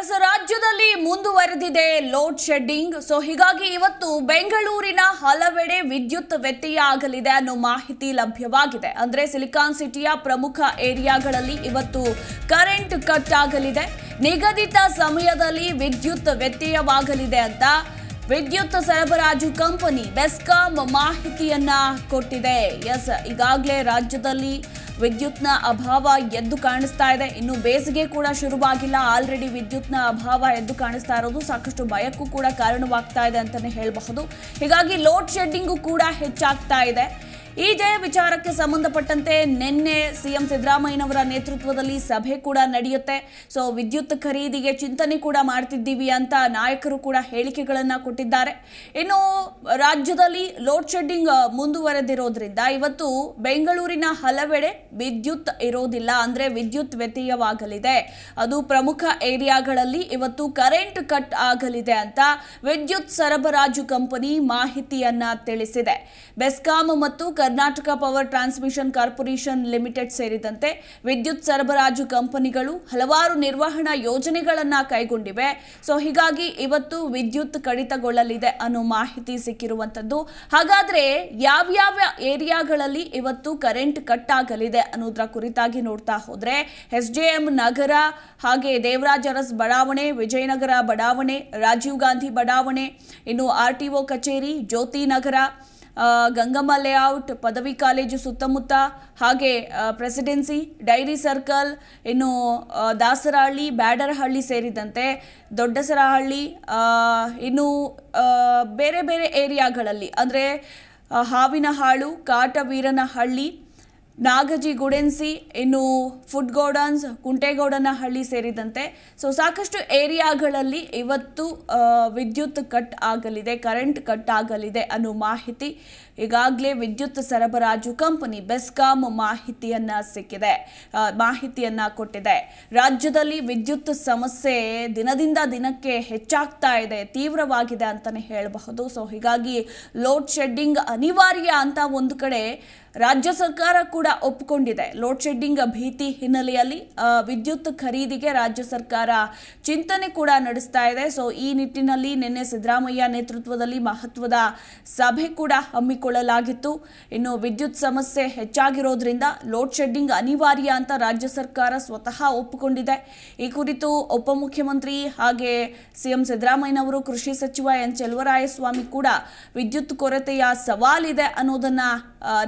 S ರಾಜ್ಯದಲ್ಲಿ ಮುಂದುವರೆದಿದೆ load shedding so ಹೀಗಾಗಿ ಇವತ್ತು ಬೆಂಗಳೂರಿನ ಹಲವೆಡೆ ವಿದ್ಯುತ್ ವ್ಯತ್ಯಯ ಆಗಲಿದೆ ಅನ್ನೋ ಮಾಹಿತಿ ಲಭ್ಯವಾಗಿದೆ ಅಂದರೆ ಸಿಲಿಕಾನ್ ಸಿಟಿಯ ಪ್ರಮುಖ ಏರಿಯಾಗಳಲ್ಲಿ ಇವತ್ತು ಕರೆಂಟ್ ಕಟ್ ಆಗಲಿದೆ ನಿಗದಿತ ಸಮಯದಲ್ಲಿ ವಿದ್ಯುತ್ ವ್ಯತ್ಯಯವಾಗಲಿದೆ ಅಂತ ವಿದ್ಯುತ್ ಸರಬರಾಜು ಕಂಪನಿ ಬೆಸ್ಕಾಂ ಮಾಹಿತಿಯನ್ನ ಕೊಟ್ಟಿದೆ ಎಸ್ ಈಗಾಗಲೇ ರಾಜ್ಯದಲ್ಲಿ ವಿದ್ಯುತ್ನ ಅಭಾವ ಎದ್ದು ಕಾಣಿಸ್ತಾ ಇದೆ ಇನ್ನು ಬೇಸಿಗೆ ಕೂಡ ಶುರುವಾಗಿಲ್ಲ ಆಲ್ರೆಡಿ ವಿದ್ಯುತ್ನ ಅಭಾವ ಎದ್ದು ಕಾಣಿಸ್ತಾ ಇರೋದು ಸಾಕಷ್ಟು ಭಯಕ್ಕೂ ಕೂಡ ಕಾರಣವಾಗ್ತಾ ಇದೆ ಅಂತಲೇ ಹೇಳಬಹುದು ಹೀಗಾಗಿ ಲೋಡ್ ಶೆಡ್ಡಿಂಗು ಕೂಡ ಹೆಚ್ಚಾಗ್ತಾ ಇದೆ ಈ ಜಯ ವಿಚಾರಕ್ಕೆ ಸಂಬಂಧಪಟ್ಟಂತೆ ನಿನ್ನೆ ಸಿಎಂ ಸಿದ್ದರಾಮಯ್ಯನವರ ನೇತೃತ್ವದಲ್ಲಿ ಸಭೆ ಕೂಡ ನಡೆಯುತ್ತೆ ಸೊ ವಿದ್ಯುತ್ ಖರೀದಿಗೆ ಚಿಂತನೆ ಕೂಡ ಮಾಡ್ತಿದ್ದೀವಿ ಅಂತ ನಾಯಕರು ಕೂಡ ಹೇಳಿಕೆಗಳನ್ನು ಕೊಟ್ಟಿದ್ದಾರೆ ಇನ್ನು ರಾಜ್ಯದಲ್ಲಿ ಲೋಡ್ ಶೆಡ್ಡಿಂಗ್ ಮುಂದುವರೆದಿರೋದ್ರಿಂದ ಇವತ್ತು ಬೆಂಗಳೂರಿನ ಹಲವೆಡೆ ವಿದ್ಯುತ್ ಇರೋದಿಲ್ಲ ಅಂದ್ರೆ ವಿದ್ಯುತ್ ವ್ಯತ್ಯಯವಾಗಲಿದೆ ಅದು ಪ್ರಮುಖ ಏರಿಯಾಗಳಲ್ಲಿ ಇವತ್ತು ಕರೆಂಟ್ ಕಟ್ ಆಗಲಿದೆ ಅಂತ ವಿದ್ಯುತ್ ಸರಬರಾಜು ಕಂಪನಿ ಮಾಹಿತಿಯನ್ನ ತಿಳಿಸಿದೆ ಬೆಸ್ಕಾಂ ಮತ್ತು Karnataka power transmission corporation limited ಸೇರಿದಂತೆ ವಿದ್ಯುತ್ ಸರಬರಾಜು ಕಂಪನಿಗಳು ಹಲವಾರು ನಿರ್ವಹಣಾ ಯೋಜನೆಗಳನ್ನು ಕೈಗೊಂಡಿವೆ ಸೊ ಹೀಗಾಗಿ ಇವತ್ತು ವಿದ್ಯುತ್ ಕಡಿತಗೊಳ್ಳಲಿದೆ ಅನ್ನೋ ಮಾಹಿತಿ ಸಿಕ್ಕಿರುವಂಥದ್ದು ಹಾಗಾದರೆ ಯಾವ್ಯಾವ ಏರಿಯಾಗಳಲ್ಲಿ ಇವತ್ತು ಕರೆಂಟ್ ಕಟ್ ಆಗಲಿದೆ ಅನ್ನೋದ್ರ ಕುರಿತಾಗಿ ನೋಡ್ತಾ ಹೋದರೆ ಎಸ್ ಜೆ ಎಂ ನಗರ ಹಾಗೆ ದೇವರಾಜ ಅರಸ್ ಬಡಾವಣೆ ವಿಜಯನಗರ ಬಡಾವಣೆ ರಾಜೀವ್ ಗಾಂಧಿ ಬಡಾವಣೆ ಇನ್ನು ಆರ್ ಟಿ ಒ ಕಚೇರಿ ಜ್ಯೋತಿ ನಗರ ಗಂಗಮ್ಮ ಲೇಔಟ್ ಪದವಿ ಕಾಲೇಜು ಸುತ್ತಮುತ್ತ ಹಾಗೆ ಪ್ರೆಸಿಡೆನ್ಸಿ ಡೈರಿ ಸರ್ಕಲ್ ಇನ್ನು ದಾಸರಹಳ್ಳಿ ಬ್ಯಾಡರಹಳ್ಳಿ ಸೇರಿದಂತೆ ದೊಡ್ಡಸರಹಳ್ಳಿ ಇನ್ನು ಬೇರೆ ಬೇರೆ ಏರಿಯಾಗಳಲ್ಲಿ ಅಂದರೆ ಹಾವಿನ ಹಾಳು ಕಾಟವೀರನಹಳ್ಳಿ ನಾಗಜಿ ಗುಡೆನ್ಸಿ ಇನ್ನು ಫುಡ್ ಗೋಡನ್ಸ್ ಹಳ್ಳಿ ಸೇರಿದಂತೆ ಸೊ ಸಾಕಷ್ಟು ಏರಿಯಾಗಳಲ್ಲಿ ಇವತ್ತು ವಿದ್ಯುತ್ ಕಟ್ ಆಗಲಿದೆ ಕರೆಂಟ್ ಕಟ್ ಆಗಲಿದೆ ಅನ್ನೋ ಮಾಹಿತಿ ಈಗಾಗಲೇ ವಿದ್ಯುತ್ ಸರಬರಾಜು ಕಂಪನಿ ಬೆಸ್ಕಾಂ ಮಾಹಿತಿಯನ್ನು ಸಿಕ್ಕಿದೆ ಮಾಹಿತಿಯನ್ನು ಕೊಟ್ಟಿದೆ ರಾಜ್ಯದಲ್ಲಿ ವಿದ್ಯುತ್ ಸಮಸ್ಯೆ ದಿನದಿಂದ ದಿನಕ್ಕೆ ಹೆಚ್ಚಾಗ್ತಾ ಇದೆ ತೀವ್ರವಾಗಿದೆ ಅಂತಲೇ ಹೇಳಬಹುದು ಸೊ ಹೀಗಾಗಿ ಲೋಡ್ ಶೆಡ್ಡಿಂಗ್ ಅನಿವಾರ್ಯ ಅಂತ ಒಂದು ಕಡೆ ರಾಜ್ಯ ಸರ್ಕಾರ ಕೂಡ ಒಪ್ಪಿಕೊಂಡಿದೆ ಲೋಡ್ ಶೆಡ್ಡಿಂಗ್ ಭೀತಿ ಹಿನ್ನೆಲೆಯಲ್ಲಿ ವಿದ್ಯುತ್ ಖರೀದಿಗೆ ರಾಜ್ಯ ಸರ್ಕಾರ ಚಿಂತನೆ ಕೂಡ ನಡೆಸ್ತಾ ಇದೆ ಸೊ ಈ ನಿಟ್ಟಿನಲ್ಲಿ ನಿನ್ನೆ ಸಿದ್ದರಾಮಯ್ಯ ನೇತೃತ್ವದಲ್ಲಿ ಮಹತ್ವದ ಸಭೆ ಕೂಡ ಹಮ್ಮಿಕೊಳ್ಳಲಾಗಿತ್ತು ಇನ್ನು ವಿದ್ಯುತ್ ಸಮಸ್ಯೆ ಹೆಚ್ಚಾಗಿರೋದ್ರಿಂದ ಲೋಡ್ ಶೆಡ್ಡಿಂಗ್ ಅನಿವಾರ್ಯ ಅಂತ ರಾಜ್ಯ ಸರ್ಕಾರ ಸ್ವತಃ ಒಪ್ಪಿಕೊಂಡಿದೆ ಈ ಕುರಿತು ಉಪಮುಖ್ಯಮಂತ್ರಿ ಹಾಗೆ ಸಿಎಂ ಸಿದ್ದರಾಮಯ್ಯನವರು ಕೃಷಿ ಸಚಿವ ಎನ್ ಚೆಲುವರಾಯಸ್ವಾಮಿ ಕೂಡ ವಿದ್ಯುತ್ ಕೊರತೆಯ ಸವಾಲಿದೆ ಅನ್ನೋದನ್ನ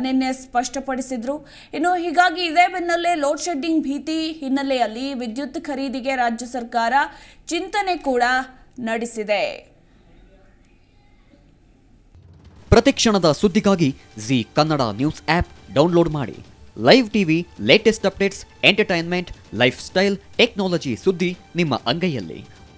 ನಿನ್ನೆ ಸ್ಪಷ್ಟಪಡಿಸಿದ್ರು ಇನ್ನು ಹೀಗಾಗಿ ಇದೇ ಬೆನ್ನಲ್ಲೇ ಲೋಡ್ ಶೆಡ್ಡಿಂಗ್ ಭೀತಿ ಹಿನ್ನೆಲೆಯಲ್ಲಿ ವಿದ್ಯುತ್ ಖರೀದಿಗೆ ರಾಜ್ಯ ಸರ್ಕಾರ ಚಿಂತನೆ ಕೂಡ ನಡೆಸಿದೆ ಪ್ರತಿಕ್ಷಣದ ಸುದ್ದಿಗಾಗಿ Zee Kannada news app download ಮಾಡಿ live TV latest updates entertainment lifestyle technology ಸುದ್ದಿ ನಿಮ್ಮ ಅಂಗೈಯಲ್ಲಿ